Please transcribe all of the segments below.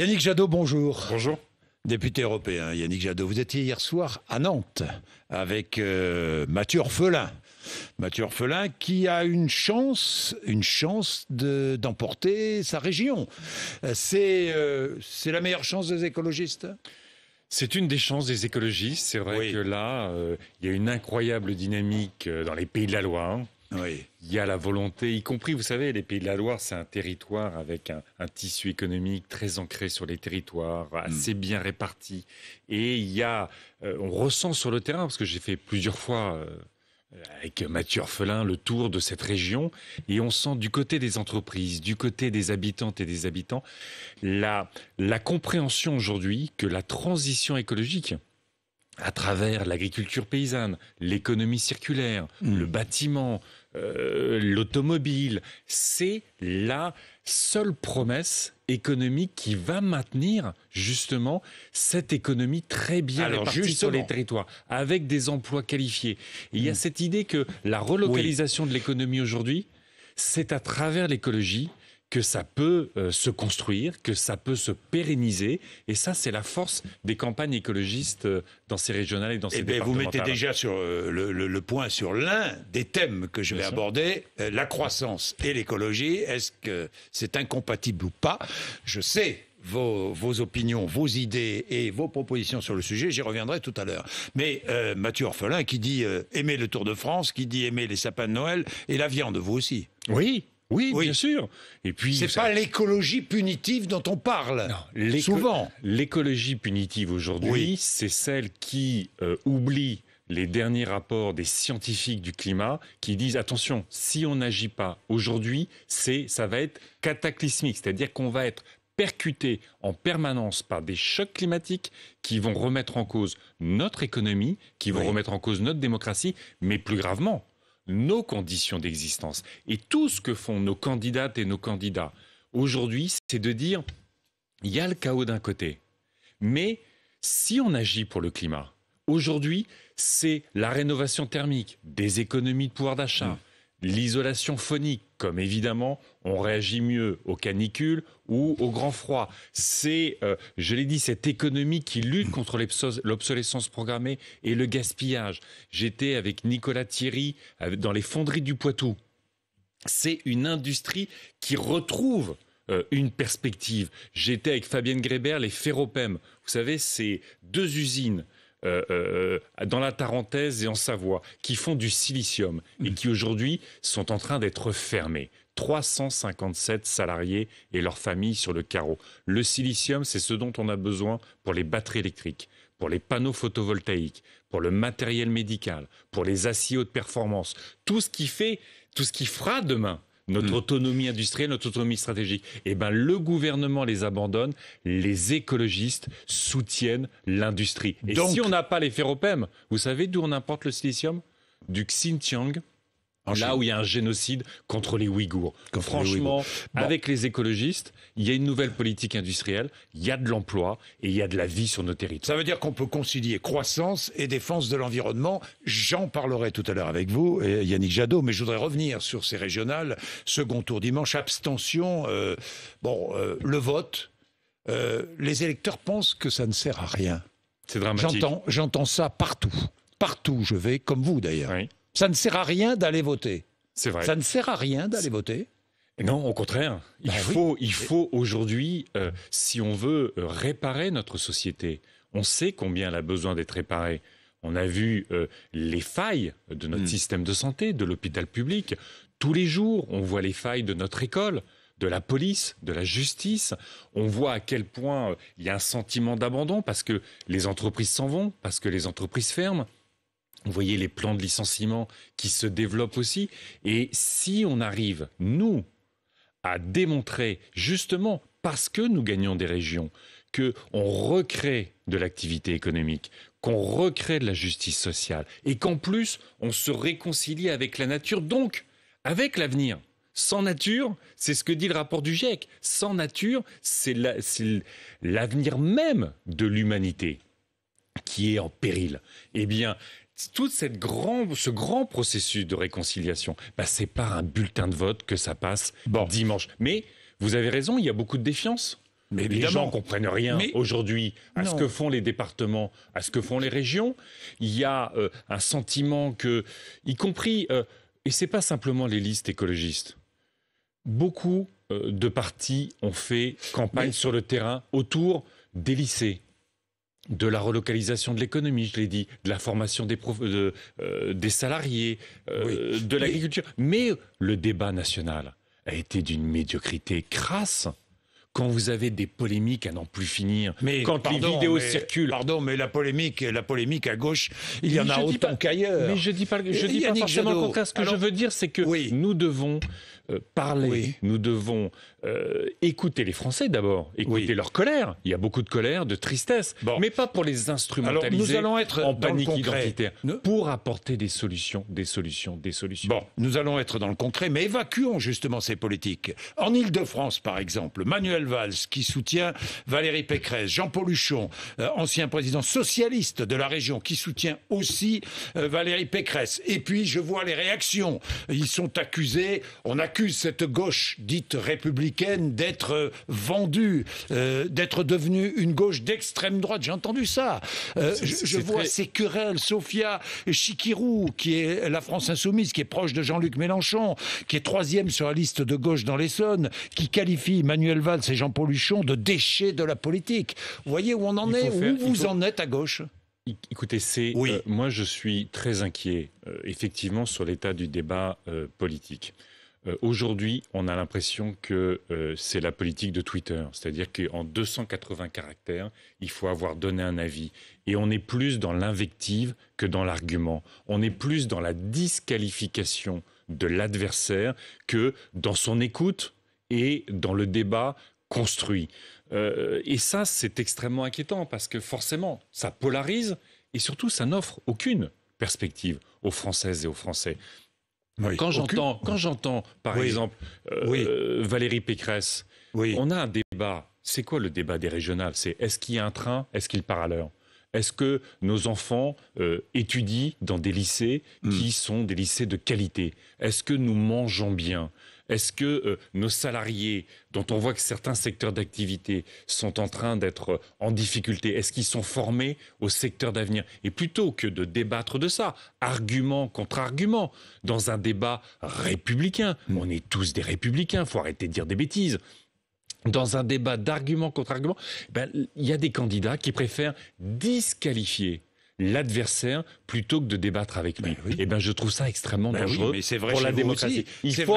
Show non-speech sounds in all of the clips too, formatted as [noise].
Yannick Jadot, bonjour. Bonjour. Député européen, Yannick Jadot, vous étiez hier soir à Nantes avec euh, Mathieu Orphelin. Mathieu Orphelin qui a une chance, une chance d'emporter sa région. Euh, euh, c'est la meilleure chance des écologistes c'est une des chances des écologistes. C'est vrai que là, il y a une incroyable dynamique dans les pays de la Loire. Il y a la volonté, y compris, vous savez, les Pays de la Loire, c'est un territoire avec un, tissu économique très ancré sur les territoires, mm. assez bien réparti. Et il y a, euh, on ressent sur le terrain, parce que j'ai fait plusieurs fois euh, avec Mathieu Orphelin le tour de cette région, et on sent du côté des entreprises, du côté des habitantes et des habitants, la, compréhension aujourd'hui que la transition écologique, à travers l'agriculture paysanne, l'économie circulaire, mm. le bâtiment, euh, l'automobile. C'est la seule promesse économique qui va maintenir justement cette économie très bien Alors, sur les territoires, avec des emplois qualifiés. il y a hmm. cette idée que la relocalisation de l'économie aujourd'hui, c'est à travers l'écologie que ça peut euh, se construire, que ça peut se pérenniser. Et ça, c'est la force des campagnes écologistes euh, dans ces régionales et dans ces et eh Vous mettez déjà sur, euh, le, point sur l'un des thèmes que je vais aborder, la croissance et l'écologie. Est-ce que c'est incompatible ou pas Je sais vos, opinions, vos idées et vos propositions sur le sujet. J'y reviendrai tout à l'heure. Mais Mathieu Orphelin qui dit aimer le Tour de France, qui dit aimer les sapins de Noël et la viande, vous aussi. Oui, oui, bien sûr. Et puis c'est pas l'écologie punitive dont on parle. souvent, l'écologie punitive aujourd'hui, c'est celle qui euh, oublie les derniers rapports des scientifiques du climat qui disent attention, si on n'agit pas aujourd'hui, c'est ça va être cataclysmique, c'est-à-dire qu'on va être percuté en permanence par des chocs climatiques qui vont remettre en cause notre économie, qui vont remettre en cause notre démocratie, mais plus gravement, nos conditions d'existence. Et tout ce que font nos candidates et nos candidats aujourd'hui, c'est de dire, il y a le chaos d'un côté, mais si on agit pour le climat, aujourd'hui, c'est la rénovation thermique, des économies de pouvoir d'achat l'isolation phonique, comme évidemment on réagit mieux aux canicules ou au grand froid. C'est, euh, je l'ai dit, cette économie qui lutte contre l'obsolescence programmée et le gaspillage. J'étais avec Nicolas Thierry euh, dans les fonderies du Poitou. C'est une industrie qui retrouve euh, une perspective. J'étais avec Fabienne Grébert, les Ferropem. Vous savez, c'est deux usines euh, euh, dans la Tarentaise et en Savoie, qui font du silicium et mmh. qui aujourd'hui sont en train d'être fermés. 357 salariés et leurs familles sur le carreau. Le silicium, c'est ce dont on a besoin pour les batteries électriques, pour les panneaux photovoltaïques, pour le matériel médical, pour les aciers haute performance, tout ce qui fait, tout ce qui fera demain notre hmm. autonomie industrielle, notre autonomie stratégique. Eh ben, le gouvernement les abandonne, les écologistes soutiennent l'industrie. Et si on n'a pas les ferropèmes, vous savez d'où on importe le silicium Du Xinjiang là où il y a un génocide contre les Ouïghours. Franchement, avec les écologistes, il y a une nouvelle politique industrielle, il y a de l'emploi et il y a de la vie sur nos territoires. Ça veut dire qu'on peut concilier croissance et défense de l'environnement. J'en parlerai tout à l'heure avec vous, et euh, Yannick Jadot, mais je voudrais revenir sur ces régionales. Second tour dimanche, abstention. Euh, bon, euh, le vote. les électeurs pensent que ça ne sert à rien. C'est dramatique. J'entends ça partout. Partout je vais, comme vous d'ailleurs. Oui. Ça ne sert à rien d'aller voter. C'est vrai. Ça ne sert à rien d'aller voter. Non, au contraire. Il bah faut, il faut aujourd'hui, euh, si on veut euh, réparer notre société, on sait combien elle a besoin d'être réparée. On a vu euh, les failles de notre hmm. système de santé, de l'hôpital public. Tous les jours, on voit les failles de notre école, de la police, de la justice. On voit à quel point il y a un sentiment d'abandon parce que les entreprises s'en vont, parce que les entreprises ferment. Vous voyez les plans de licenciement qui se développent aussi. Et si on arrive, nous, à démontrer, justement, parce que nous gagnons des régions, que on recrée de l'activité économique, qu'on recrée de la justice sociale, et qu'en plus, on se réconcilie avec la nature, donc avec l'avenir. Sans nature, c'est ce que dit le rapport du GIEC, sans nature, c'est l'avenir même de l'humanité qui est en péril. Eh bien, tout cette ce grand processus de réconciliation, bah, c'est pas un bulletin de vote que ça passe bon. dimanche. Mais vous avez raison, il y a beaucoup de défiance. Mais les gens ne comprennent rien aujourd'hui à ce que font les départements, à ce que font les régions. Il y a euh, un sentiment que, y compris, euh, et et n'est pas simplement les listes écologistes, beaucoup euh, de partis ont fait campagne sur le terrain autour des lycées, de la relocalisation de l'économie, je l'ai dit, de la formation des, euh, salariés, euh, de l'agriculture. Mais le débat national a été d'une médiocrité crasse quand vous avez des polémiques à n'en plus finir, mais quand les vidéos circulent. Pardon, mais la polémique, la polémique à gauche, il y en a autant qu'ailleurs. Mais je dis pas, je dis pas forcément le contraire. Ce que je veux dire, c'est que nous devons euh, parler, nous devons euh, écouter les Français d'abord, écouter leur colère. Il y a beaucoup de colère, de tristesse, bon. mais pas pour les instrumentaliser nous allons être en panique identitaire, pour apporter des solutions, des solutions, des solutions. Bon, nous allons être dans le concret, mais évacuons justement ces politiques. En Ile-de-France, par exemple, Manuel Valls, qui soutient Valérie Pécresse, Jean-Paul Huchon, euh, ancien président socialiste de la région, qui soutient aussi euh, Valérie Pécresse. Et puis, je vois les réactions. Ils sont accusés, on accuse cette gauche dite républicaine d'être euh, vendue, d'être devenue une gauche d'extrême droite. J'ai entendu ça. je, vois ces querelles, Sophia Chikirou, qui est la France insoumise, qui est proche de Jean-Luc Mélenchon, qui est troisième sur la liste de gauche dans l'Essonne, qui qualifie Manuel Valls c'est Jean-Paul de déchets de la politique. Vous voyez où on en est, où vous en êtes à gauche Écoutez, c'est oui. Euh, moi je suis très inquiet euh, effectivement sur l'état du débat euh, politique. Aujourd'hui, on a l'impression que c'est la politique de Twitter, c'est-à-dire qu'en 280 caractères, il faut avoir donné un avis, et on est plus dans l'invective que dans l'argument. On est plus dans la disqualification de l'adversaire que dans son écoute et dans le débat construit. Euh, et ça, c'est extrêmement inquiétant parce que forcément, ça polarise et surtout, ça n'offre aucune perspective aux Françaises et aux Français. quand j'entends, quand j'entends, par exemple, euh, Valérie Pécresse, on a un débat. C'est quoi le débat des régionales C'est est-ce qu'il y a un train Est-ce qu'il part à l'heure est-ce que nos enfants euh, étudient dans des lycées hmm. qui sont des lycées de qualité Est-ce que nous mangeons bien est-ce que euh, nos salariés, dont on voit que certains secteurs d'activité sont en train d'être euh, en difficulté, est-ce qu'ils sont formés au secteur d'avenir Et plutôt que de débattre de ça, argument contre argument, dans un débat républicain, mm. on est tous des républicains, il faut arrêter de dire des bêtises dans un débat d'argument contre argument, ben, il y a des candidats qui préfèrent disqualifier l'adversaire plutôt que de débattre avec lui. Bah eh ben, je trouve ça extrêmement bah dangereux pour la démocratie. Il faut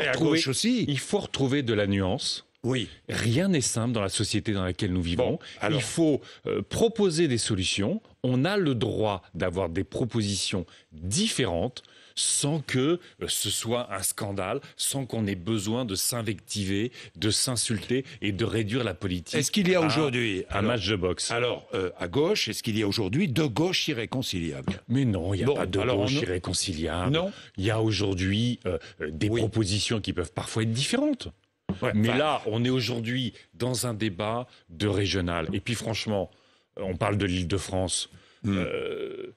retrouver, de la nuance. Oui. Rien n'est simple dans la société dans laquelle nous vivons. Il faut euh, proposer des solutions. On a le droit d'avoir des propositions différentes sans que euh, ce soit un scandale, sans qu'on ait besoin de s'invectiver, de s'insulter et de réduire la politique. Est-ce qu'il y a aujourd'hui un match de boxe Alors, euh, à gauche, est-ce qu'il y a aujourd'hui deux gauches irréconciliables Mais non, il n'y a pas de gauche irréconciliable. Non. Il y a aujourd'hui euh, des propositions qui peuvent parfois être différentes. Mais là, on est aujourd'hui dans un débat de régional. Et puis franchement, on parle de l'île de France. Hmm.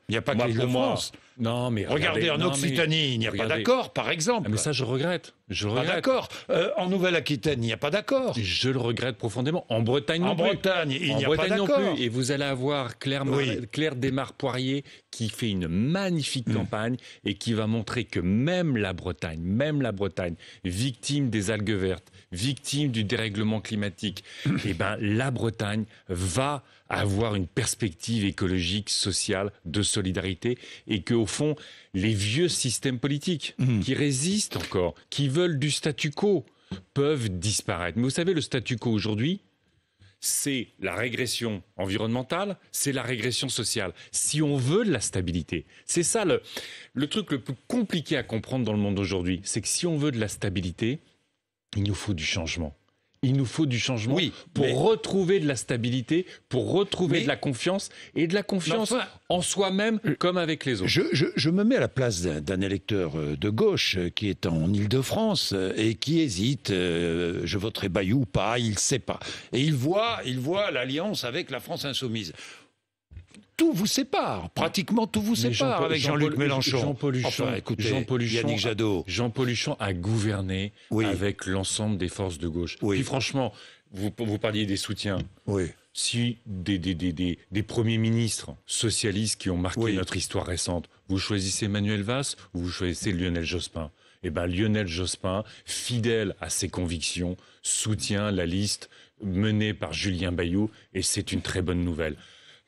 Il n'y a pas que l'île de France. Non, mais regardez, en Occitanie, il n'y a pas d'accord, par ah, exemple. mais ça, je regrette. Je regrette. Pas d'accord. Euh, en Nouvelle-Aquitaine, il n'y a pas d'accord. Je le regrette profondément. En Bretagne non en Bretagne, il n'y a pas d'accord. Et vous allez avoir Claire, Mar... poirier qui fait une magnifique mm. campagne et qui va montrer que même la Bretagne, même la Bretagne, victime des algues vertes, victime du dérèglement climatique, mm. eh ben, la Bretagne va avoir une perspective écologique, sociale, de solidarité, et que au fond, les vieux systèmes politiques mmh. qui résistent encore, qui veulent du statu quo, peuvent disparaître. Mais vous savez, le statu quo aujourd'hui, c'est la régression environnementale, c'est la régression sociale. Si on veut de la stabilité, c'est ça le, le truc le plus compliqué à comprendre dans le monde aujourd'hui, c'est que si on veut de la stabilité, il nous faut du changement il nous faut du changement oui, pour retrouver de la stabilité, pour retrouver de la confiance et de la confiance en soi-même euh, comme avec les autres. Je, me mets à la place d'un électeur euh, de gauche euh, qui est en Ile-de-France et qui hésite, je voterai Bayou ou pas, il ne sait pas. Et il voit, il voit l'alliance avec la France insoumise tout vous sépare, pratiquement tout vous sépare Jean avec Jean-Luc Mélenchon. Jean-Paul Luchon, Jean Jadot. Jean-Paul a gouverné avec l'ensemble des forces de gauche. Oui. franchement, vous, vous parliez des soutiens. Oui si des, des, des, premiers ministres socialistes qui ont marqué notre histoire récente, vous choisissez Manuel Valls ou vous choisissez Lionel Jospin Eh bien, Lionel Jospin, fidèle à ses convictions, soutient la liste menée par Julien Bayou et c'est une très bonne nouvelle.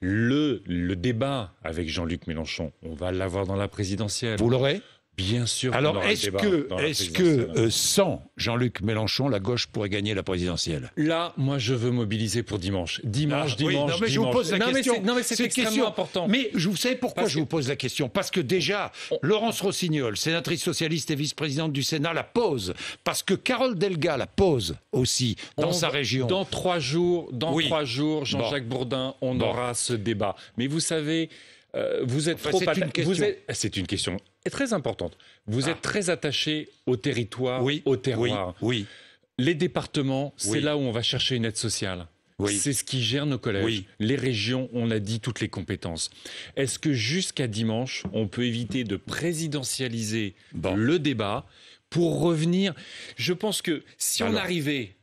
Le, le débat avec Jean-Luc Mélenchon, on va l'avoir dans la présidentielle. Vous l'aurez Bien sûr. Alors, est-ce que, euh, sans Jean-Luc Mélenchon, la gauche pourrait gagner la présidentielle Là, moi, je veux mobiliser pour dimanche. Dimanche, ah, dimanche, mais Je vous pose la non, question. Mais c'est extrêmement important. Mais je vous savez pourquoi je vous pose la question Parce que déjà, Laurence Rossignol, sénatrice socialiste et vice-présidente du Sénat, la pose. Parce que Carole Delga la pose aussi dans sa région. Dans trois jours, dans jours, Jean-Jacques Bourdin, on aura ce débat. Mais vous savez. Euh, vous êtes trop. C'est une question. c'est une question très importante. Vous ah. êtes très attaché au territoire, oui, au terroir. Oui, oui. Les départements, c'est là où on va chercher une aide sociale. Oui. C'est ce qui gère nos collèges. Oui. Les régions, on a dit toutes les compétences. Est-ce que jusqu'à dimanche, on peut éviter de présidentialiser le débat pour revenir Je pense que si on arrivait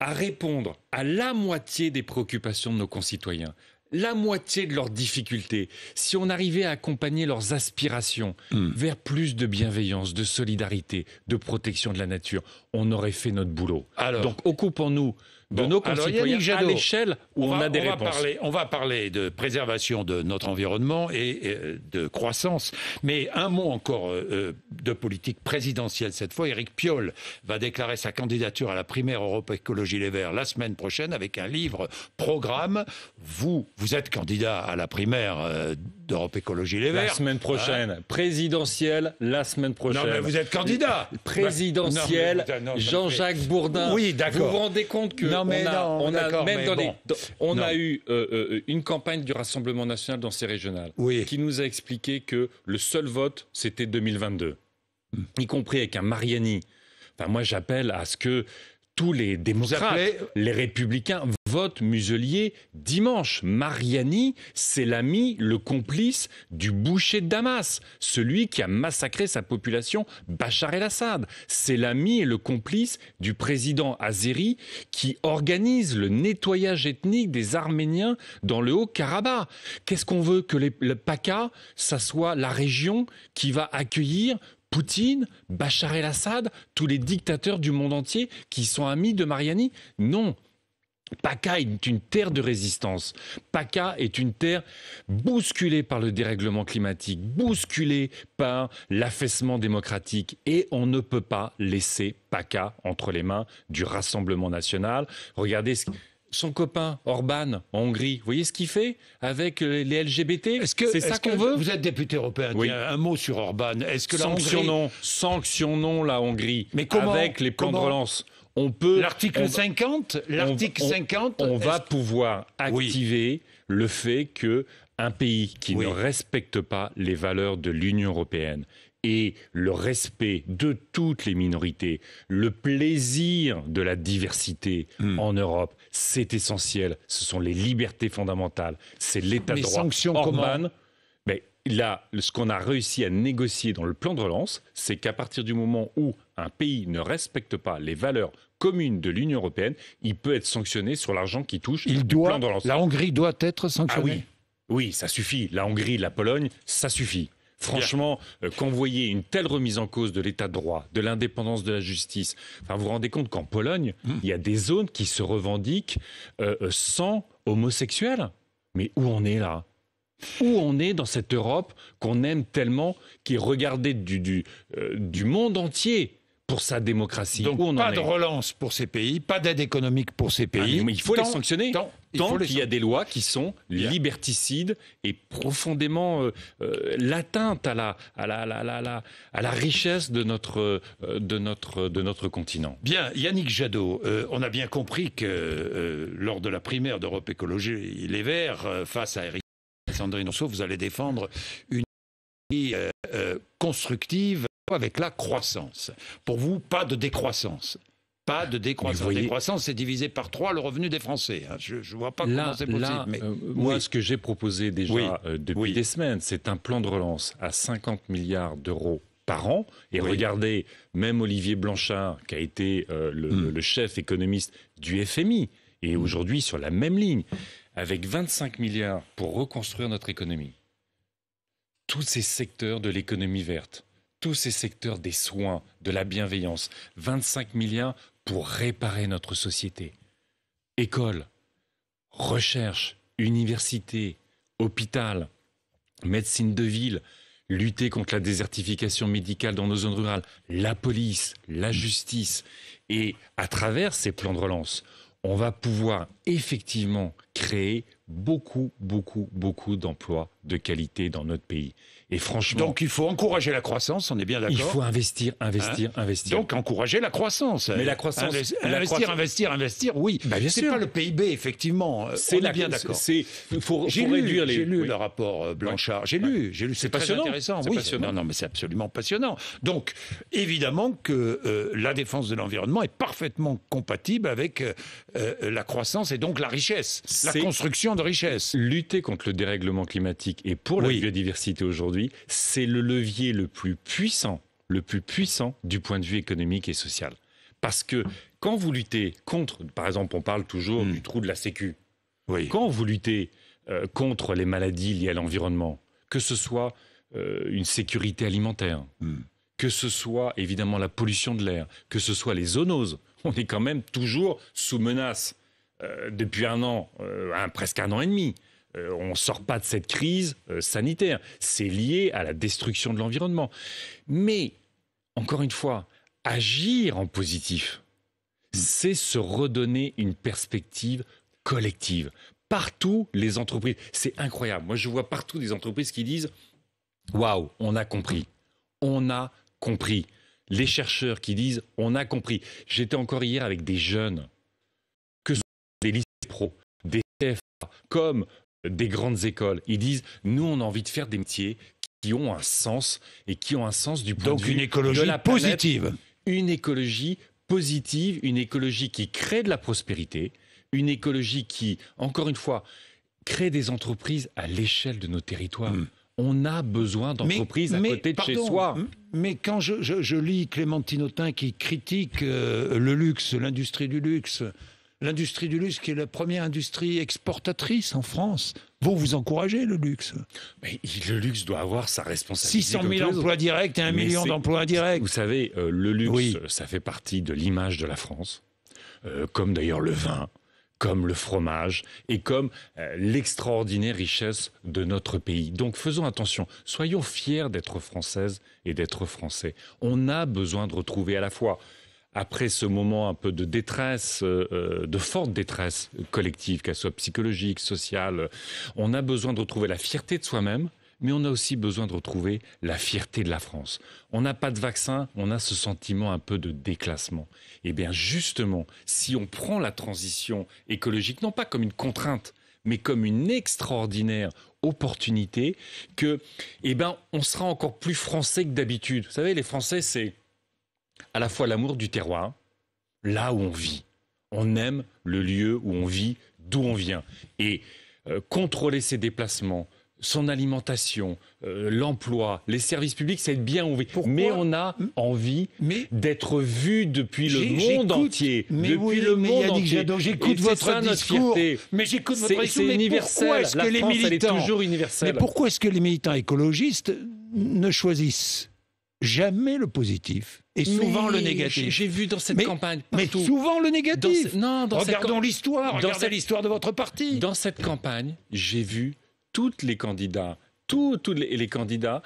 à répondre à la moitié des préoccupations de nos concitoyens, la moitié de leurs difficultés, si on arrivait à accompagner leurs aspirations hmm. vers plus de bienveillance, de solidarité, de protection de la nature, on aurait fait notre boulot. Alors, Donc occupons-nous à l'échelle où on, va, a des on parler, on va parler de préservation de notre environnement et, euh, de croissance. Mais un mot encore euh, euh, de politique présidentielle cette fois. Éric Piolle va déclarer sa candidature à la primaire Europe Écologie Les Verts la semaine prochaine avec un livre programme. Vous, vous êtes candidat à la primaire d'Europe Écologie Les Verts. La semaine prochaine, hein présidentielle, la semaine prochaine. Non, mais vous êtes candidat [laughs] Présidentielle, Jean-Jacques Bourdin. Oui, d'accord. Vous vous rendez compte que non, mais on a, non, on a même on a eu euh, euh, une campagne du Rassemblement national dans ces régionales oui. qui nous a expliqué que le seul vote, c'était 2022, y compris avec un Mariani. Enfin, moi, j'appelle à ce que tous les démocrates, les républicains votent Muselier dimanche. Mariani, c'est l'ami, le complice du boucher de Damas, celui qui a massacré sa population, Bachar el-Assad. C'est l'ami et le complice du président Azeri qui organise le nettoyage ethnique des Arméniens dans le Haut-Karabakh. Qu'est-ce qu'on veut que le PACA, ça soit la région qui va accueillir Poutine, Bachar el-Assad, tous les dictateurs du monde entier qui sont amis de Mariani Non, PACA est une terre de résistance. PACA est une terre bousculée par le dérèglement climatique, bousculée par l'affaissement démocratique. Et on ne peut pas laisser PACA entre les mains du Rassemblement national. Regardez ce son copain Orban en Hongrie, vous voyez ce qu'il fait avec euh, les LGBT Est-ce que c'est ça qu'on veut Vous êtes député européen. Un mot sur Orban. Est-ce que la Hongrie... sanctionnons la Hongrie avec les plans de relance on peut l'article 50 l'article 50 on va pouvoir activer le fait que un pays qui ne respecte pas les valeurs de l'Union européenne et le respect de toutes les minorités, le plaisir de la diversité hmm. en Europe, c'est essentiel. Ce sont les libertés fondamentales, c'est l'état de droit. Sanctions communes mais là, ce qu'on a réussi à négocier dans le plan de relance, c'est qu'à partir du moment où un pays ne respecte pas les valeurs communes de l'Union européenne, il peut être sanctionné sur l'argent qui touche il doit, plan de relance. La Hongrie doit être sanctionnée. Ah oui, ça suffit. La Hongrie, la Pologne, ça suffit. Franchement, vous euh, voyez une telle remise en cause de l'état de droit, de l'indépendance de la justice, vous vous rendez compte qu'en Pologne, hmm. il y a des zones qui se revendiquent euh, euh, sans homosexuels. Mais où on est là où on est dans cette Europe qu'on aime tellement, qui est regardée du monde entier pour sa démocratie. Donc on pas de relance pour ces pays, pas d'aide économique pour ces ah, pays. mais il faut les sanctionner. Tant, qu'il y a des lois qui sont liberticides et profondément euh, euh, l'atteinte à la, à, la, la, à la, richesse de notre, euh, de notre, de notre continent. Bien, Yannick Jadot, on a bien compris que lors de la primaire d'Europe Écologie Les Verts, face à Eric Sandrine vous allez défendre une constructive avec la croissance. Pour vous, pas de décroissance. Pas de décroissance. La Décroissance, c'est divisé par trois le revenu des Français. Hein. Je ne vois pas comment c'est possible. Euh, moi, ce que j'ai proposé déjà euh, depuis des semaines, c'est un plan de relance à 50 milliards d'euros par an. Et regardez, même Olivier Blanchard, qui a été euh, le, hmm. le, chef économiste du FMI, est hmm. aujourd'hui sur la même ligne, avec 25 milliards pour reconstruire notre économie. Tous ces secteurs de l'économie verte, tous ces secteurs des soins, de la bienveillance, 25 milliards pour réparer notre société. École, recherche, université, hôpital, médecine de ville, lutter contre la désertification médicale dans nos zones rurales, la police, la justice. Et à travers ces plans de relance, on va pouvoir effectivement créer beaucoup, beaucoup, beaucoup d'emplois de qualité dans notre pays. Et franchement. Donc il faut encourager la croissance, on est bien d'accord. Il faut investir, investir, hein investir. Donc encourager la croissance. Mais la croissance. investir, investir, investir, oui. Ce bah, c'est pas le PIB, effectivement. C'est est bien d'accord. C'est faut j'ai lu, les... lu le rapport euh, Blanchard. J'ai lu, j'ai lu. C'est passionnant. Intéressant. Oui. Passionnant. Non, mais c'est absolument passionnant. Donc évidemment que euh, la défense de l'environnement est parfaitement compatible avec euh, la croissance et donc la richesse la construction de richesses. Lutter contre le dérèglement climatique et pour la biodiversité aujourd'hui, c'est le levier le plus puissant, le plus puissant du point de vue économique et social. Parce que quand vous luttez contre, par exemple, on parle toujours hmm. du trou de la Sécu. Quand vous luttez euh, contre les maladies liées à l'environnement, que ce soit euh, une sécurité alimentaire, hmm. que ce soit évidemment la pollution de l'air, que ce soit les zoonoses, on est quand même toujours sous menace euh, depuis un an, euh, presque un an et demi. Euh, on ne sort pas de cette crise sanitaire. C'est lié à la destruction de l'environnement. Mais, encore une fois, agir en positif, c'est se redonner une perspective collective. Partout, les entreprises, c'est incroyable. Moi, je vois partout des entreprises qui disent, waouh, on a compris. On a compris. Les chercheurs qui disent, on a compris. J'étais encore hier avec des jeunes comme des grandes écoles. Ils disent, nous, on a envie de faire des métiers qui ont un sens et qui ont un sens du point Donc une écologie la positive. Une écologie positive, une écologie qui crée de la prospérité, une écologie qui, encore une fois, crée des entreprises à l'échelle de nos territoires. Hmm. On a besoin d'entreprises à côté de chez soi. Hmm, mais quand je, lis Clémentine Autain qui critique euh, le luxe, l'industrie du luxe, l'industrie du luxe, qui est la première industrie exportatrice en France, Vous vous encouragez, le luxe. Mais le luxe doit avoir sa responsabilité. 600 000 emplois directs et un million d'emplois indirects. Vous savez, euh, le luxe, euh, ça fait partie de l'image de la France, euh, comme d'ailleurs le vin comme le fromage et comme l'extraordinaire richesse de notre pays. Donc faisons attention, soyons fiers d'être françaises et d'être français. On a besoin de retrouver à la fois après ce moment un peu de détresse, euh, euh, de forte détresse collective, qu'elle soit psychologique, sociale, on a besoin de retrouver la fierté de soi-même, mais on a aussi besoin de retrouver la fierté de la France. On n'a pas de vaccin, on a ce sentiment un peu de déclassement. Et eh bien justement, si on prend la transition écologique, non pas comme une contrainte, mais comme une extraordinaire opportunité, que, eh ben, on sera encore plus français que d'habitude. Vous savez, les Français, c'est à la fois l'amour du terroir, là où on vit. On aime le lieu où on vit, d'où on vient. Et euh, contrôler ses déplacements, son alimentation, euh, l'emploi, les services publics, c'est bien où on mais on a hum. envie d'être vu depuis le monde entier. Mais depuis oui, le monde entier. J'écoute votre discours. Mais j'écoute votre discours. C'est universel. Pourquoi est-ce que les militants, est toujours universelle. Mais pourquoi est-ce que les militants écologistes ne choisissent jamais le positif et souvent le négatif. J'ai vu dans cette campagne. mais souvent le négatif. non, dans regardons l'histoire. Regardez l'histoire de votre parti. Dans cette campagne, j'ai vu tous les candidats tous, les, candidats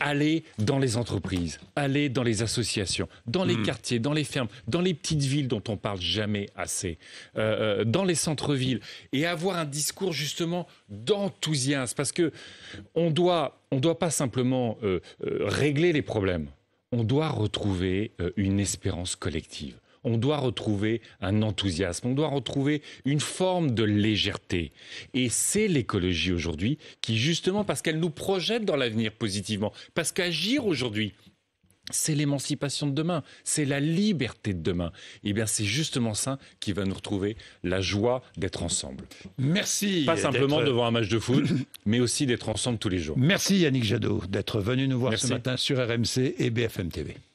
aller dans les entreprises, aller dans les associations, dans les hmm. quartiers, dans les fermes, dans les petites villes dont on parle jamais assez, euh, euh, dans les centres-villes, et avoir un discours justement d'enthousiasme, parce que on doit, on doit pas simplement euh, régler les problèmes on doit retrouver euh, une espérance collective. On doit retrouver un enthousiasme, on doit retrouver une forme de légèreté. Et c'est l'écologie aujourd'hui qui, justement, parce qu'elle nous projette dans l'avenir positivement, parce qu'agir aujourd'hui, c'est l'émancipation de demain, c'est la liberté de demain. Et eh bien, c'est justement ça qui va nous retrouver la joie d'être ensemble. Merci. Pas simplement devant un match de foot, [coughs] mais aussi d'être ensemble tous les jours. Merci Yannick Jadot d'être venu nous voir ce matin sur RMC et BFM TV.